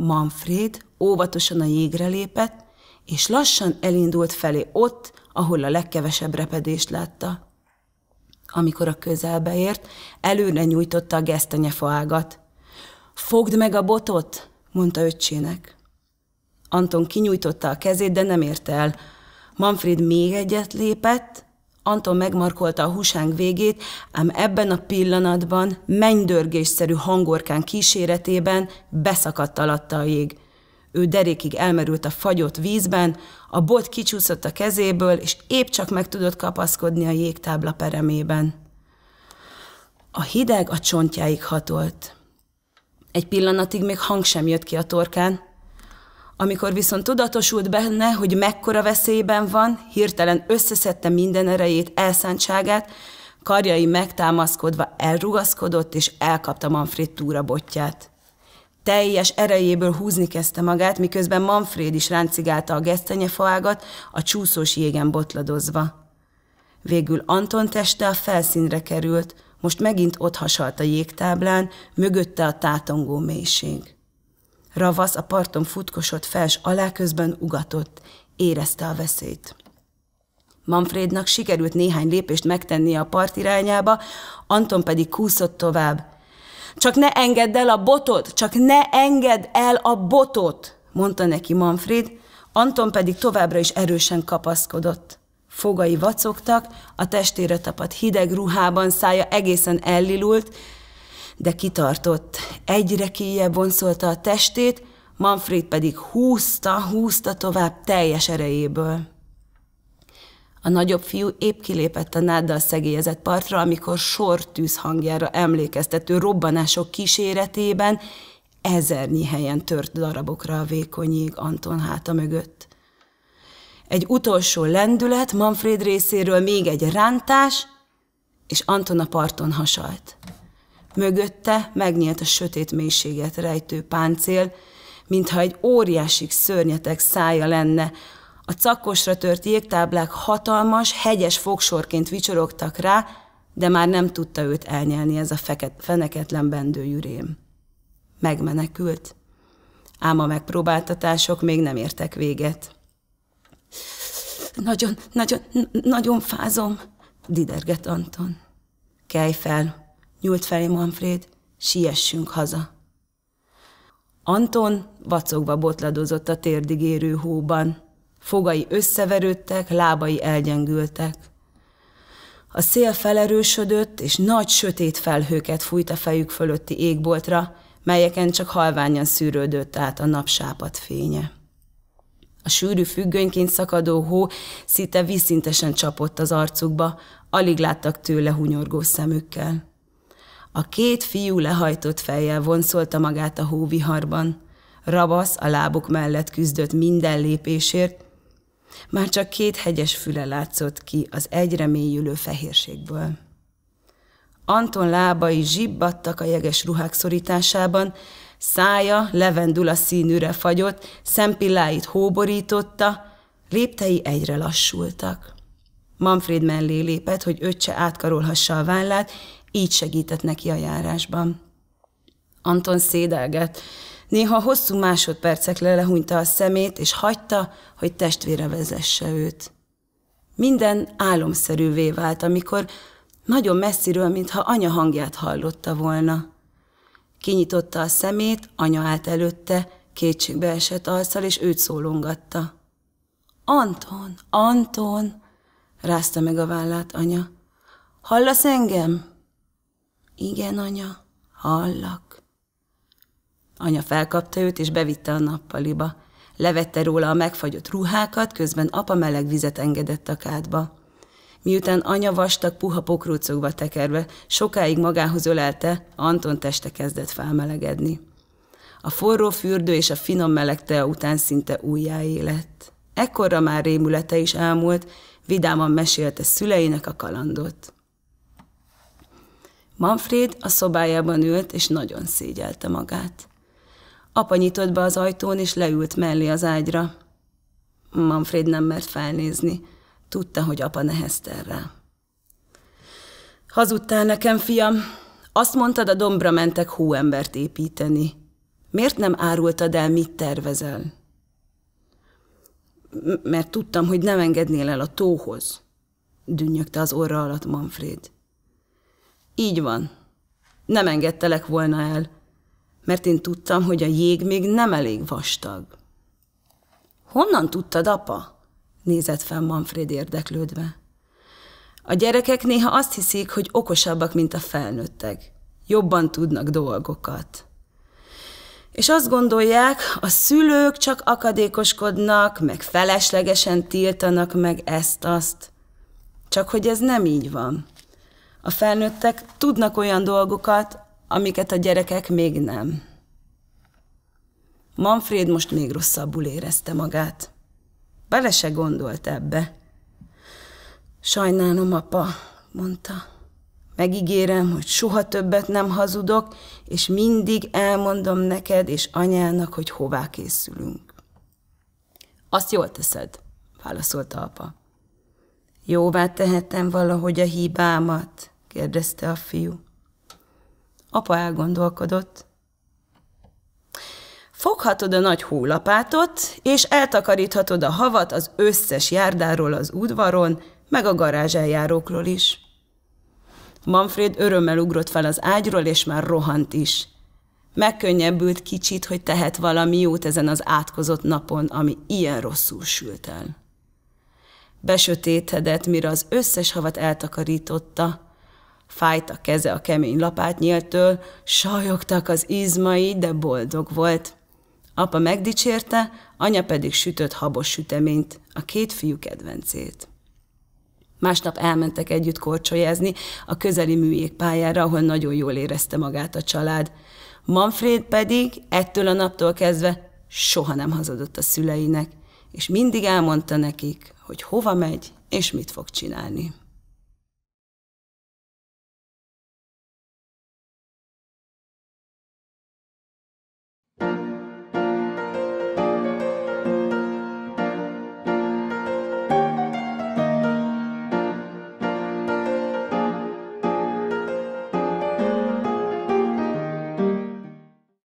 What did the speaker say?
Manfred óvatosan a jégre lépett, és lassan elindult felé ott, ahol a legkevesebb repedést látta. Amikor a közelbe ért, előre nyújtotta a gesztenyefaágat. Fogd meg a botot, mondta öccsének. Anton kinyújtotta a kezét, de nem érte el. Manfred még egyet lépett, Anton megmarkolta a húsánk végét, ám ebben a pillanatban mennydörgésszerű hangorkán kíséretében beszakadt alatta a jég. Ő derékig elmerült a fagyott vízben, a bot kicsúszott a kezéből, és épp csak meg tudott kapaszkodni a jégtábla peremében. A hideg a csontjáig hatolt. Egy pillanatig még hang sem jött ki a torkán, amikor viszont tudatosult benne, hogy mekkora veszélyben van, hirtelen összeszedte minden erejét, elszántságát, karjai megtámaszkodva elrugaszkodott, és elkapta Manfred túra botját. Teljes erejéből húzni kezdte magát, miközben Manfred is ráncigálta a gesztenyefaágat, a csúszós jégen botladozva. Végül Anton teste a felszínre került, most megint ott hasalt a jégtáblán, mögötte a tátongó mélység. Ravasz a parton futkosott fels alá közben ugatott, érezte a veszélyt. Manfrednak sikerült néhány lépést megtennie a part irányába, Anton pedig kúszott tovább. Csak ne engedd el a botot, csak ne engedd el a botot, mondta neki Manfred, Anton pedig továbbra is erősen kapaszkodott. Fogai vacogtak, a testére tapadt hideg ruhában szája egészen ellilult, de kitartott. Egyre kíjebb vonszolta a testét, Manfred pedig húzta, húzta tovább teljes erejéből. A nagyobb fiú épp kilépett a náddal szegélyezett partra, amikor sortűz hangjára emlékeztető robbanások kíséretében ezernyi helyen tört darabokra a vékony ég Anton háta mögött. Egy utolsó lendület, Manfred részéről még egy rántás, és Anton a parton hasalt. Mögötte megnyílt a sötét mélységet rejtő páncél, mintha egy óriási szörnyetek szája lenne. A cakkosra tört jégtáblák hatalmas, hegyes fogsorként vicsorogtak rá, de már nem tudta őt elnyelni ez a feket, feneketlen bendőjű Megmenekült, ám a megpróbáltatások még nem értek véget. Nagyon, nagyon, nagyon fázom, diderget Anton. Kelj fel, Nyúlt felé Manfred, siessünk haza. Anton vacogva botladozott a térdig érő hóban. Fogai összeverődtek, lábai elgyengültek. A szél felerősödött, és nagy sötét felhőket fújt a fejük fölötti égboltra, melyeken csak halványan szűrődött át a napsápat fénye. A sűrű függönyként szakadó hó szinte vízszintesen csapott az arcukba, alig láttak tőle hunyorgó szemükkel. A két fiú lehajtott fejjel vonszolta magát a hóviharban. Rabasz a lábuk mellett küzdött minden lépésért, már csak két hegyes füle látszott ki az egyre mélyülő fehérségből. Anton lábai zsibbadtak a jeges ruhák szorításában, szája levendula színűre fagyott, szempilláit hóborította, léptei egyre lassultak. Manfred mellé lépett, hogy öccse átkarolhassa a vállát, így segített neki a járásban. Anton szédelgett. Néha hosszú másodpercek lehúnyta a szemét, és hagyta, hogy testvére vezesse őt. Minden álomszerűvé vált, amikor nagyon messziről, mintha anya hangját hallotta volna. Kinyitotta a szemét, anya állt előtte, esett alszal, és őt szólongatta. Anton, Anton! rázta meg a vállát anya. Hallasz engem? Igen, anya, hallak. Anya felkapta őt, és bevitte a nappaliba. Levette róla a megfagyott ruhákat, közben apa meleg vizet engedett a kádba. Miután anya vastag, puha pokrócokba tekerve, sokáig magához ölelte, Anton teste kezdett felmelegedni. A forró fürdő és a finom meleg tea után szinte újjáé lett. Ekkorra már rémülete is elmúlt, vidáman mesélte szüleinek a kalandot. Manfred a szobájában ült, és nagyon szégyelte magát. Apa nyitott be az ajtón, és leült mellé az ágyra. Manfred nem mert felnézni. Tudta, hogy apa neheztel rá. Hazudtál nekem, fiam. Azt mondtad, a dombra mentek hóembert építeni. Miért nem árultad el, mit tervezel? mert tudtam, hogy nem engednél el a tóhoz, dünnyögte az orra alatt Manfred. Így van. Nem engedtelek volna el, mert én tudtam, hogy a jég még nem elég vastag. Honnan tudtad, apa? nézett fel Manfred érdeklődve. A gyerekek néha azt hiszik, hogy okosabbak, mint a felnőttek. Jobban tudnak dolgokat. És azt gondolják, a szülők csak akadékoskodnak, meg feleslegesen tiltanak meg ezt-azt. Csak hogy ez nem így van. A felnőttek tudnak olyan dolgokat, amiket a gyerekek még nem. Manfred most még rosszabbul érezte magát. Bele se gondolt ebbe. Sajnálom, apa, mondta. Megígérem, hogy soha többet nem hazudok, és mindig elmondom neked és anyának, hogy hová készülünk. Azt jól teszed, válaszolta apa. Jóvá tehetem valahogy a hibámat? kérdezte a fiú. Apa elgondolkodott. Foghatod a nagy hólapátot, és eltakaríthatod a havat az összes járdáról az udvaron, meg a garázseljárókról is. Manfred örömmel ugrott fel az ágyról, és már rohant is. Megkönnyebbült kicsit, hogy tehet valami jót ezen az átkozott napon, ami ilyen rosszul sült el. Besötétedett, mire az összes havat eltakarította. Fájt a keze a kemény lapátnyéltől, sajogtak az izmai, de boldog volt. Apa megdicsérte, anya pedig sütött habos süteményt, a két fiú kedvencét. Másnap elmentek együtt korcsolyázni a közeli műjégpályára, ahol nagyon jól érezte magát a család. Manfred pedig ettől a naptól kezdve soha nem hazadott a szüleinek, és mindig elmondta nekik, hogy hova megy és mit fog csinálni.